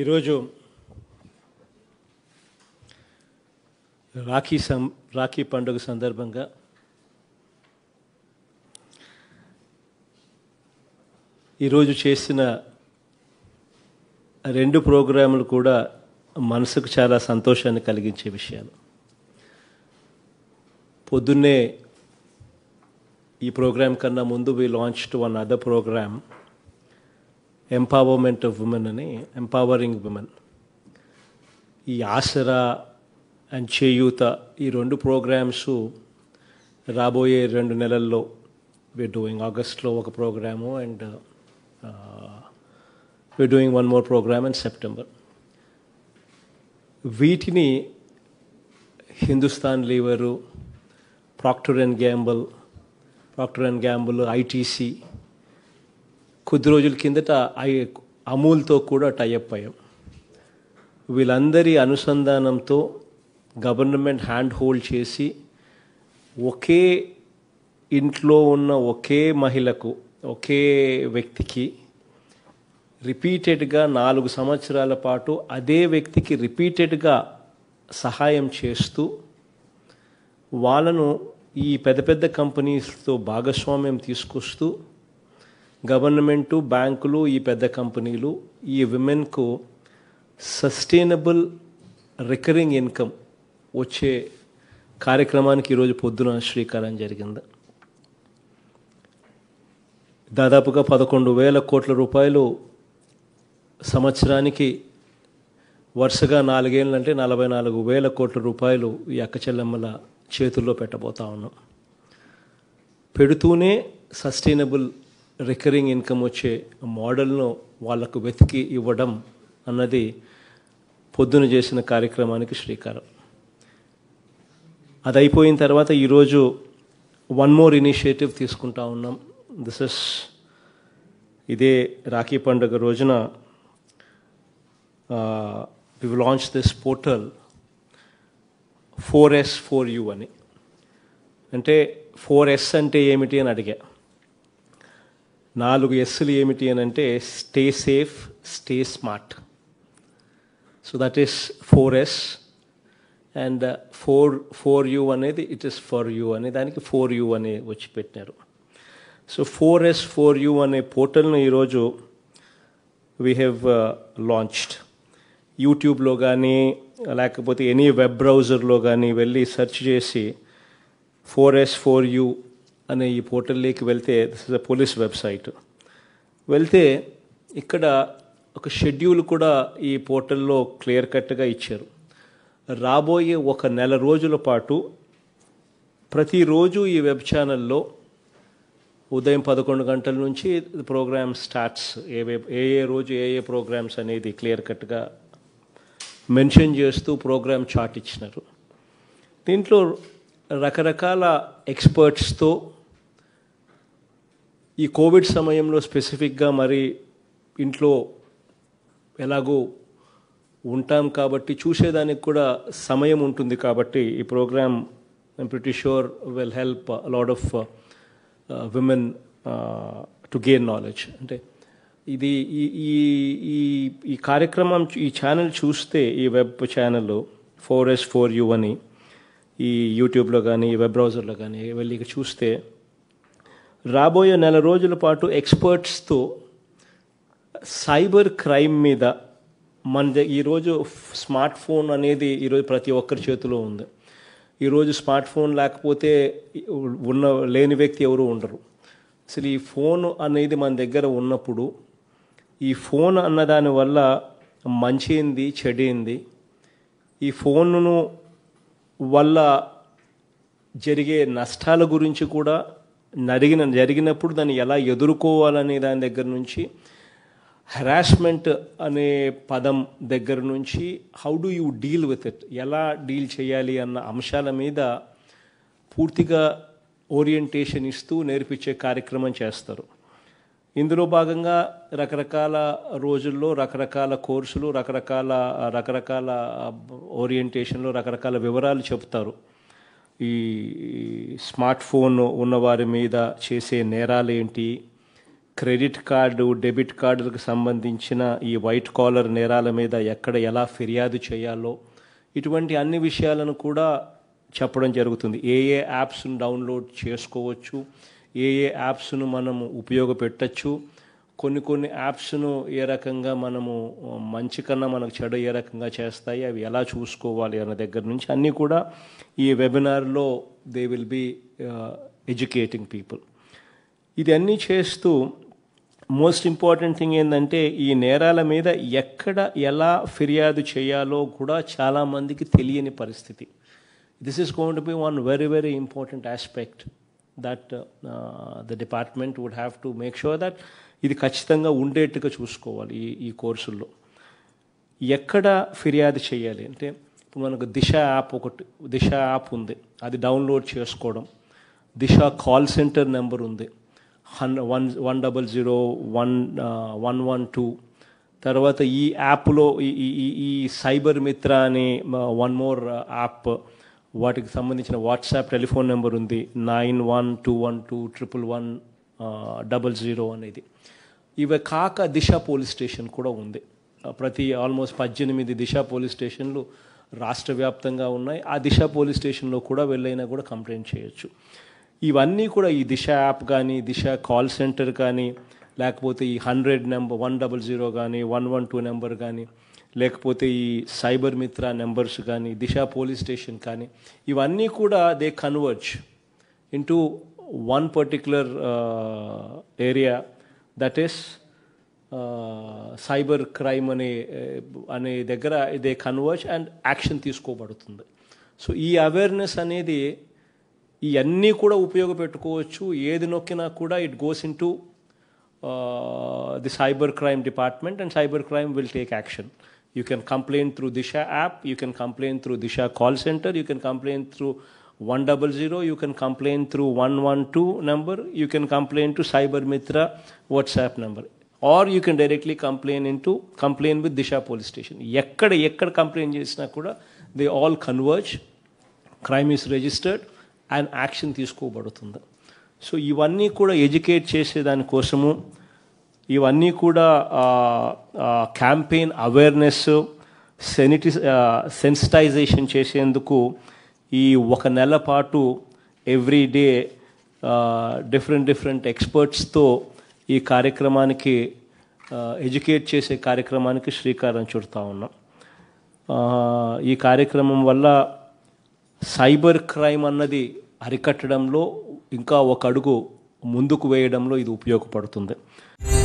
ఈరోజు రాఖీ సం రాఖీ పండుగ సందర్భంగా ఈరోజు చేసిన రెండు ప్రోగ్రాములు కూడా మనసుకు చాలా సంతోషాన్ని కలిగించే విషయాలు పొద్దున్నే ఈ ప్రోగ్రాం కన్నా ముందు we launched one other program empowerment of women అని ఎంపవరింగ్ వుమెన్ ఈ ఆసరా అండ్ చేయూత ఈ రెండు ప్రోగ్రామ్స్ రాబోయే రెండు నెలల్లో వి డూయింగ్ ఆగస్ట్లో ఒక program and we doing one more program and September వీటిని Hindustan Lever Procter and Gamble Procter and Gamble ITC కొద్ది రోజుల కిందట అమూల్తో కూడా టైఅప్ అయ్యాం వీళ్ళందరి అనుసంధానంతో గవర్నమెంట్ హ్యాండ్ హోల్డ్ చేసి ఒకే ఇంట్లో ఉన్న ఒకే మహిళకు ఒకే వ్యక్తికి రిపీటెడ్గా నాలుగు సంవత్సరాల పాటు అదే వ్యక్తికి రిపీటెడ్గా సహాయం చేస్తూ వాళ్ళను ఈ పెద్ద పెద్ద కంపెనీస్తో భాగస్వామ్యం తీసుకొస్తూ గవర్నమెంటు బ్యాంకులు ఈ పెద్ద కంపెనీలు ఈ విమెన్కు సస్టైనబుల్ రికరింగ్ ఇన్కమ్ వచ్చే కార్యక్రమానికి ఈరోజు పొద్దున శ్రీకారం జరిగింది దాదాపుగా పదకొండు వేల కోట్ల రూపాయలు సంవత్సరానికి వరుసగా నాలుగేళ్ళు అంటే నలభై నాలుగు వేల కోట్ల రూపాయలు ఈ అక్క చెల్లెమ్మల చేతుల్లో పెట్టబోతా ఉన్నాం పెడుతూనే సస్టైనబుల్ రికరింగ్ ఇన్కమ్ వచ్చే మోడల్ను వాళ్లకు వెతికి ఇవ్వడం అన్నది పొద్దున చేసిన కార్యక్రమానికి శ్రీకారం అది అయిపోయిన తర్వాత ఈరోజు వన్ మోర్ ఇనిషియేటివ్ తీసుకుంటా ఉన్నాం దిస్ ఇస్ ఇదే రాఖీ పండుగ రోజున we launch this portal four S four U అని అంటే ఫోర్ ఎస్ అంటే ఏమిటి అని అడిగా నాలుగు ఎస్సులు ఏమిటి అని అంటే stay safe stay smart so that is four S and four four U అనేది ఇట్ ఇస్ ఫర్ యూ అనే దానికి ఫోర్ యూ అని వచ్చి పెట్టినారు so four S four U అనే పోర్టల్ను ఈరోజు వీ హ్యావ్ లాంచ్డ్ యూట్యూబ్లో కానీ లేకపోతే ఎనీ వెబ్ బ్రౌజర్లో కానీ వెళ్ళి సెర్చ్ చేసి ఫోర్ ఎస్ ఫోర్ యూ అనే ఈ పోర్టల్లోకి వెళ్తే this is a police website వెళ్తే ఇక్కడ ఒక షెడ్యూల్ కూడా ఈ పోర్టల్లో క్లియర్ కట్గా ఇచ్చారు రాబోయే ఒక నెల రోజుల పాటు ప్రతిరోజు ఈ వెబ్ ఛానల్లో ఉదయం పదకొండు గంటల నుంచి ప్రోగ్రామ్ స్టార్ట్స్ ఏ ఏ రోజు ఏ ఏ ప్రోగ్రామ్స్ అనేది క్లియర్ కట్గా మెన్షన్ చేస్తూ ప్రోగ్రామ్ చాట్ ఇచ్చినారు దీంట్లో రకరకాల ఎక్స్పర్ట్స్తో ఈ కోవిడ్ సమయంలో స్పెసిఫిక్గా మరి ఇంట్లో ఎలాగో ఉంటాం కాబట్టి చూసేదానికి కూడా సమయం ఉంటుంది కాబట్టి ఈ program I'm pretty sure will help lot of women to gain knowledge అంటే ఇది ఈ ఈ ఈ కార్యక్రమం ఈ ఛానల్ చూస్తే ఈ web channel four S four U అని ఈ యూట్యూబ్లో కానీ వెబ్ బ్రౌజర్లో కానీ వెళ్ళి చూస్తే రాబోయే నెల రోజుల పాటు ఎక్స్పర్ట్స్తో సైబర్ క్రైమ్ మీద మన ఈరోజు స్మార్ట్ ఫోన్ అనేది ఈరోజు ప్రతి ఒక్కరి చేతిలో ఉంది ఈరోజు స్మార్ట్ ఫోన్ లేకపోతే ఉన్న లేని వ్యక్తి ఎవరు ఉండరు అసలు ఈ ఫోన్ అనేది మన దగ్గర ఉన్నప్పుడు ఈ ఫోన్ అన్న దానివల్ల మంచి ఏంది చెడేంది ఈ ఫోన్ను వల్ల జరిగే నష్టాల గురించి కూడా నరిగిన జరిగినప్పుడు దాన్ని ఎలా ఎదుర్కోవాలనే దాని దగ్గర నుంచి హెరాస్మెంట్ అనే పదం దగ్గర నుంచి how do you deal with it ఎలా డీల్ చేయాలి అన్న అంశాల మీద పూర్తిగా ఓరియంటేషన్ ఇస్తూ నేర్పించే కార్యక్రమం చేస్తారు ఇందులో భాగంగా రకరకాల రోజుల్లో రకరకాల కోర్సులు రకరకాల రకరకాల ఓరియంటేషన్లో రకరకాల వివరాలు చెప్తారు ఈ స్మార్ట్ ఫోన్ ఉన్నవారి మీద చేసే నేరాలేంటి క్రెడిట్ కార్డు డెబిట్ కార్డులకు సంబంధించిన ఈ వైట్ కాలర్ నేరాల మీద ఎక్కడ ఎలా ఫిర్యాదు చేయాలో ఇటువంటి అన్ని విషయాలను కూడా చెప్పడం జరుగుతుంది ఏ ఏ యాప్స్ను డౌన్లోడ్ చేసుకోవచ్చు ఏ ఏ యాప్స్ను మనం ఉపయోగపెట్టచ్చు కొన్ని కొన్ని యాప్స్ను ఏ రకంగా మనము మంచి కన్నా మనకు చెడు ఏ రకంగా చేస్తాయి అవి ఎలా చూసుకోవాలి అన్న దగ్గర నుంచి అన్నీ కూడా ఈ వెబినార్లో they will be educating people ఇది అన్నీ చేస్తూ మోస్ట్ ఇంపార్టెంట్ థింగ్ ఏంటంటే ఈ నేరాల మీద ఎక్కడ ఎలా ఫిర్యాదు చేయాలో కూడా చాలామందికి తెలియని పరిస్థితి this is going to be one very very important aspect that the department would have to make sure that ఇది ఖచ్చితంగా ఉండేట్టుగా చూసుకోవాలి ఈ ఈ కోర్సుల్లో ఎక్కడ ఫిర్యాదు చేయాలి అంటే ఇప్పుడు మనకు దిశ యాప్ ఒకటి దిశ యాప్ ఉంది అది డౌన్లోడ్ చేసుకోవడం దిశ కాల్ సెంటర్ నెంబర్ ఉంది హన్ one one double zero one one one two తర్వాత ఈ యాప్లో ఈ ఈ సైబర్ మిత్ర అనే వన్ మోర్ యాప్ వాటికి సంబంధించిన వాట్సాప్ టెలిఫోన్ నెంబర్ ఉంది nine one two one two triple one double zero అనేది ఇవి కాక దిశ పోలీస్ స్టేషన్ కూడా ఉంది ప్రతి ఆల్మోస్ట్ పద్దెనిమిది దిశ పోలీస్ స్టేషన్లు రాష్ట్ర వ్యాప్తంగా ఉన్నాయి ఆ దిశ పోలీస్ స్టేషన్లో కూడా వెళ్ళైనా కూడా కంప్లైంట్ చేయొచ్చు ఇవన్నీ కూడా ఈ దిశ యాప్ కానీ దిశ కాల్ సెంటర్ కానీ లేకపోతే ఈ hundred number one double zero కానీ వన్ వన్ టూ నెంబర్ కానీ లేకపోతే ఈ సైబర్ మిత్ర నెంబర్స్ కానీ దిశ పోలీస్ స్టేషన్ కానీ ఇవన్నీ కూడా they converge into one particular area that is cyber crime అనే అనే దగ్గర ఇదే కన్వర్జ్ అండ్ యాక్షన్ తీసుకోబడుతుంది సో ఈ అవేర్నెస్ అనేది ఇవన్నీ కూడా ఉపయోగపెట్టుకోవచ్చు ఏది నొక్కినా కూడా it goes into the cyber crime department and cyber crime will take action You can complain through Disha app, you can complain through Disha call center, you can complain through 100, you can complain through 112 number, you can complain to Cyber Mitra WhatsApp number. Or you can directly complain into complain with Disha police station. They all converge. Crime is registered and converge crime is registered and So తీసుకోబడుతుంది so ఇవన్నీ కూడా educate చేసే దానికోసము ఇవన్నీ కూడా campaign awareness సెనిటి sensitization చేసేందుకు ఈ ఒక నెల పాటు ఎవ్రీ డే డిఫరెంట్ డిఫరెంట్ ఎక్స్పర్ట్స్తో ఈ కార్యక్రమానికి ఎడ్యుకేట్ చేసే కార్యక్రమానికి శ్రీకారం చుడతా ఉన్నాం ఈ కార్యక్రమం వల్ల సైబర్ క్రైమ్ అన్నది అరికట్టడంలో ఇంకా ఒక అడుగు ముందుకు వేయడంలో ఇది ఉపయోగపడుతుంది